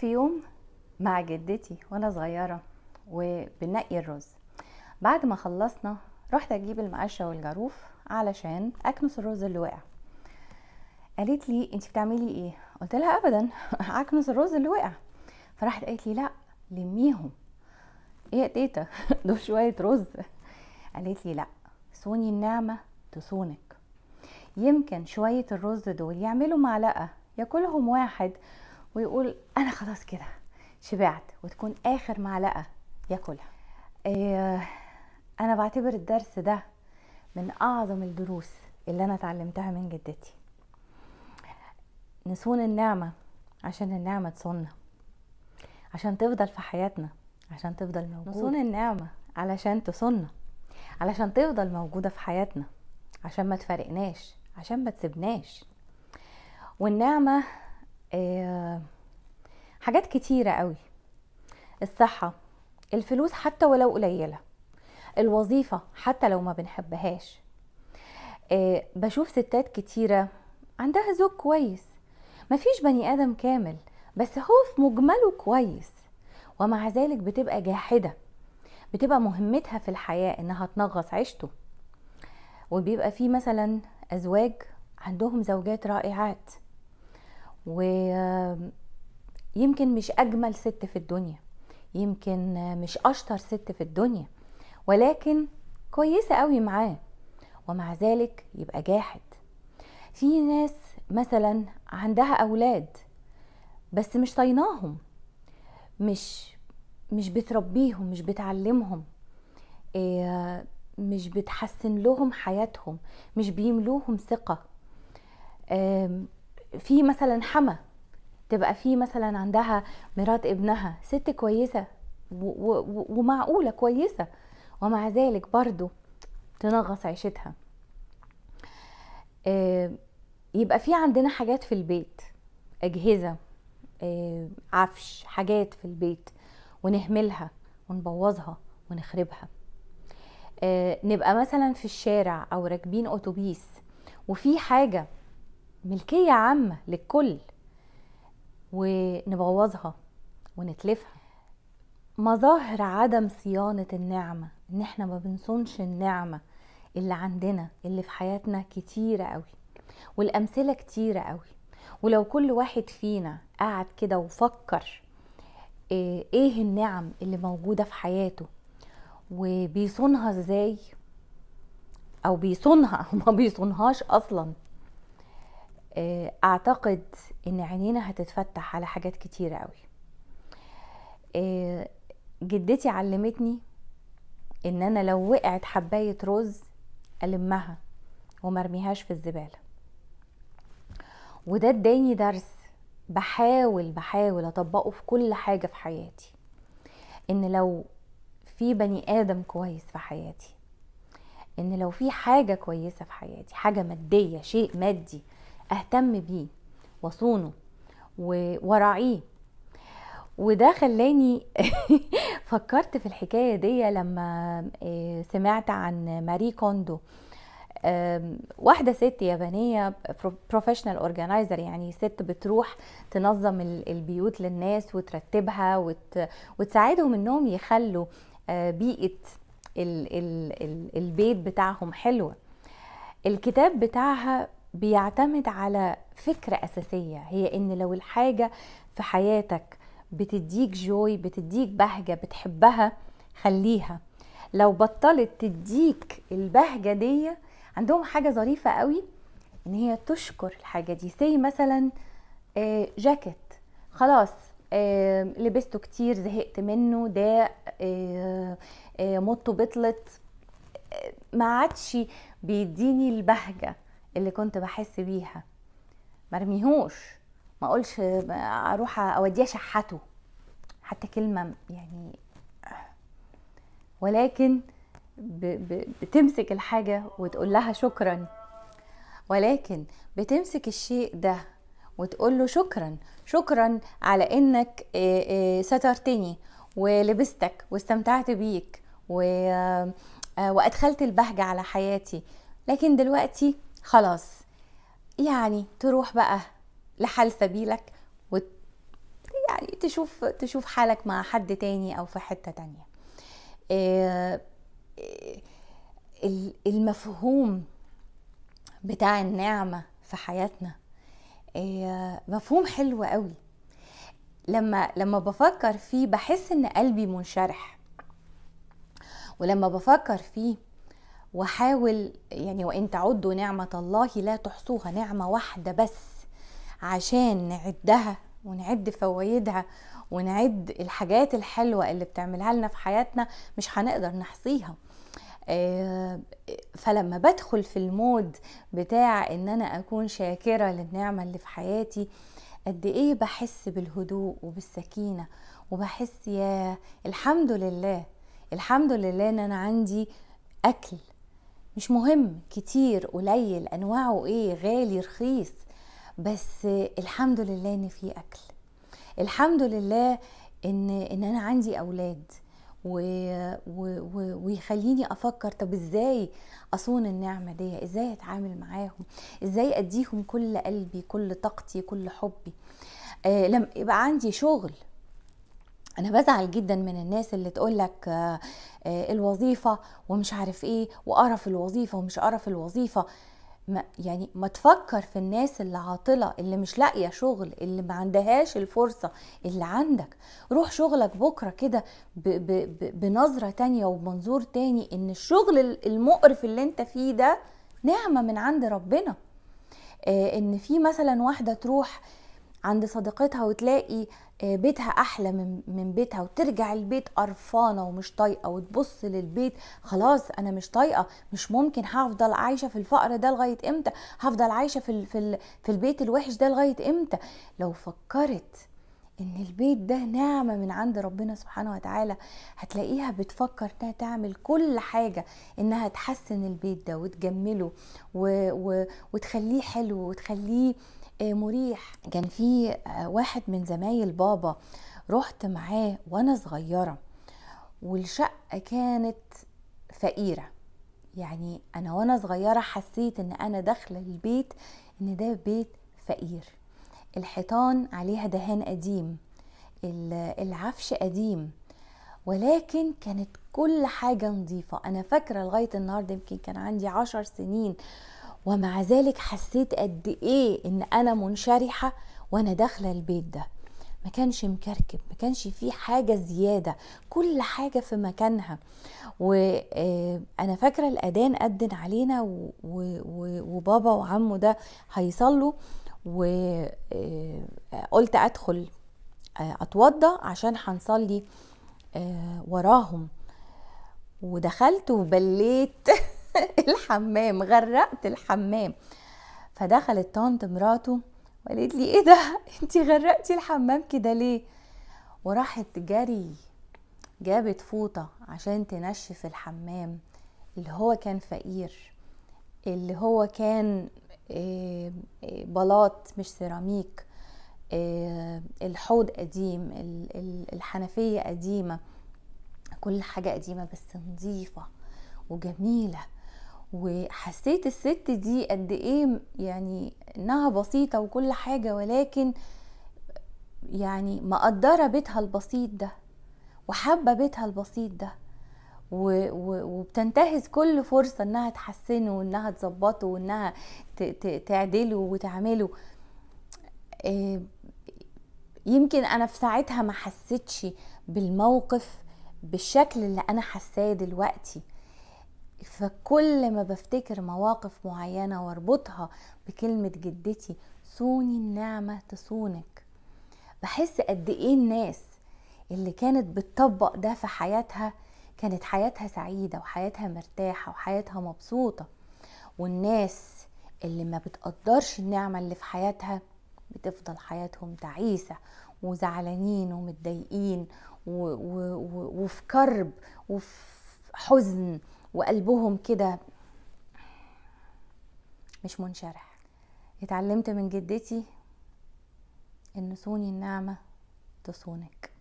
في يوم مع جدتي وانا صغيره وبنقي الرز بعد ما خلصنا رحت اجيب المقشه والجاروف علشان اكنس الرز اللي وقع قالت لي انت بتعملي ايه قلت لها ابدا اكنس الرز اللي وقع فراحت قالت لي لا لميهم ايه يا تيتا دول شويه رز قالت لي لا صوني النعمه تصونك يمكن شويه الرز دول يعملوا معلقه ياكلهم واحد ويقول انا خلاص كده شبعت وتكون اخر معلقه ياكلها آه، انا بعتبر الدرس ده من اعظم الدروس اللي انا اتعلمتها من جدتي نصون النعمه عشان النعمه تصوننا عشان تفضل في حياتنا عشان تفضل موجوده نصون النعمه علشان تصوننا علشان تفضل موجوده في حياتنا عشان ما تفارقناش عشان ما تسيبناش والنعمه آه، حاجات كتيرة قوي الصحة الفلوس حتى ولو قليلة الوظيفة حتى لو ما بنحبهاش آه، بشوف ستات كتيرة عندها زوج كويس مفيش بني آدم كامل بس هو في مجمله كويس ومع ذلك بتبقى جاحدة بتبقى مهمتها في الحياة إنها تنغص عيشته وبيبقى في مثلا أزواج عندهم زوجات رائعات ويمكن مش أجمل ست في الدنيا يمكن مش أشطر ست في الدنيا ولكن كويسة قوي معاه ومع ذلك يبقى جاحد في ناس مثلا عندها أولاد بس مش طيناهم مش مش بتربيهم مش بتعلمهم آه، مش بتحسن لهم حياتهم مش بيملوهم ثقة في مثلا حما تبقى في مثلا عندها مرات ابنها ست كويسه ومعقوله كويسه ومع ذلك برضو تنغص عيشتها آه، يبقى في عندنا حاجات في البيت اجهزه آه، عفش حاجات في البيت ونهملها ونبوظها ونخربها آه، نبقى مثلا في الشارع او راكبين اتوبيس وفي حاجه ملكية عامة للكل ونبوظها ونتلفها مظاهر عدم صيانة النعمة ان احنا ما بنصونش النعمة اللي عندنا اللي في حياتنا كتيرة قوي والامثلة كتيرة قوي ولو كل واحد فينا قعد كده وفكر آه، ايه النعم اللي موجودة في حياته وبيصونها ازاي او بيصونها او ما بيصونهاش اصلا آه، اعتقد ان عينينا هتتفتح على حاجات كتيره قوي آه، جدتي علمتني ان انا لو وقعت حبايه رز المها ومرميهاش في الزباله وده اداني درس بحاول بحاول اطبقه في كل حاجه في حياتي ان لو في بني ادم كويس في حياتي ان لو في حاجه كويسه في حياتي حاجه ماديه شيء مادي اهتم بيه واصونه وراعيه وده خلاني فكرت في الحكايه دي لما آه، سمعت عن ماري كوندو واحدة ست يابانية بروفيشنال اورجانيزر يعني ست بتروح تنظم البيوت للناس وترتبها وتساعدهم انهم يخلوا آه، بيئة البيت بتاعهم حلوة الكتاب بتاعها بيعتمد على فكرة أساسية هي إن لو الحاجة في حياتك بتديك جوي بتديك بهجة بتحبها خليها لو بطلت تديك البهجة دي عندهم حاجة ظريفة قوي إن هي تشكر الحاجة دي زي مثلا آه، جاكيت خلاص آه، لبسته كتير زهقت منه ده مطه آه، بطلت ما عادش بيديني البهجه اللي كنت بحس بيها مرميهوش ما اقولش اروح اوديه شحته حتى كلمه يعني ولكن ب ب بتمسك الحاجه وتقول لها شكرا ولكن بتمسك الشيء ده وتقول له شكرا شكرا على انك سترتني ولبستك واستمتعت بيك و وادخلت البهجه على حياتي لكن دلوقتي خلاص يعني تروح بقى لحال سبيلك وت... يعني تشوف تشوف حالك مع حد تاني او في حتة تانية إيه... المفهوم بتاع النعمة في حياتنا إيه... مفهوم حلو قوي لما لما بفكر فيه بحس ان قلبي منشرح ولما بفكر فيه وحاول يعني وان تعدوا نعمه الله لا تحصوها نعمه واحده بس عشان نعدها ونعد فوايدها ونعد الحاجات الحلوه اللي بتعملها لنا في حياتنا مش هنقدر نحصيها آه، فلما بدخل في المود بتاع ان انا اكون شاكره للنعمه اللي في حياتي قد ايه بحس بالهدوء وبالسكينه وبحس يا الحمد لله الحمد لله ان انا عندي اكل مش مهم كتير قليل انواعه ايه غالي رخيص بس الحمد لله ان في اكل الحمد لله ان ان انا عندي اولاد و... و... و... ويخليني افكر طب ازاي اصون النعمه دي ازاي اتعامل معاهم ازاي اديهم كل قلبي كل طاقتي كل حبي آه لما يبقى عندي شغل انا بزعل جدا من الناس اللي تقول لك آه، آه، الوظيفه ومش عارف ايه وقرف الوظيفه ومش قرف الوظيفه ما يعني ما تفكر في الناس اللي عاطله اللي مش لاقيه شغل اللي ما عندهاش الفرصه اللي عندك روح شغلك بكره كده بنظره تانية وبمنظور تاني ان الشغل المقرف اللي انت فيه ده نعمه من عند ربنا آه، ان في مثلا واحده تروح عند صديقتها وتلاقي آه، بيتها احلى من من بيتها وترجع البيت قرفانه ومش طايقه وتبص للبيت خلاص انا مش طايقه مش ممكن هفضل عايشه في الفقر ده لغايه امتى هفضل عايشه في ال في, ال في البيت الوحش ده لغايه امتى لو فكرت ان البيت ده نعمه من عند ربنا سبحانه وتعالى هتلاقيها بتفكر انها تعمل كل حاجه انها تحسن البيت ده وتجمله و... و... وتخليه حلو وتخليه آه، مريح كان في آه، واحد من زمايل بابا رحت معاه وانا صغيره والشقه كانت فقيره يعني انا وانا صغيره حسيت ان انا داخله البيت ان ده بيت فقير الحيطان عليها دهان قديم العفش قديم ولكن كانت كل حاجه نظيفه انا فاكره لغايه النهارده يمكن كان عندي عشر سنين ومع ذلك حسيت قد ايه ان انا منشرحه وانا داخله البيت ده ما كانش مكركب ما كانش فيه حاجة زيادة كل حاجة في مكانها وأنا آه، فاكرة الأذان أذن علينا وبابا وعمه ده هيصلوا وقلت آه، أدخل آه، أتوضى عشان هنصلي وراهم ودخلت وبليت الحمام غرقت الحمام فدخلت طنط مراته وقالت لي ايه ده انت غرقتي الحمام كده ليه وراحت جري جابت فوطة عشان تنشف الحمام اللي هو كان فقير اللي هو كان آه، بلاط مش سيراميك آه، الحوض قديم الحنفية قديمة كل حاجة قديمة بس نظيفة وجميلة وحسيت الست دي قد ايه يعني انها بسيطه وكل حاجه ولكن يعني مقدره بيتها البسيط ده وحابه بيتها البسيط ده وبتنتهز كل فرصه انها تحسنه وانها تظبطه وانها تعدله وتعمله آه، يمكن انا في ساعتها ما حسيتش بالموقف بالشكل اللي انا حاساه دلوقتي فكل ما بفتكر مواقف معينة واربطها بكلمة جدتي صوني النعمة تصونك بحس قد ايه الناس اللي كانت بتطبق ده في حياتها كانت حياتها سعيدة وحياتها مرتاحة وحياتها مبسوطة والناس اللي ما بتقدرش النعمة اللي في حياتها بتفضل حياتهم تعيسة وزعلانين ومتضايقين وفي كرب وفي حزن وقلبهم كده مش منشرح اتعلمت من جدتي ان صوني النعمه تصونك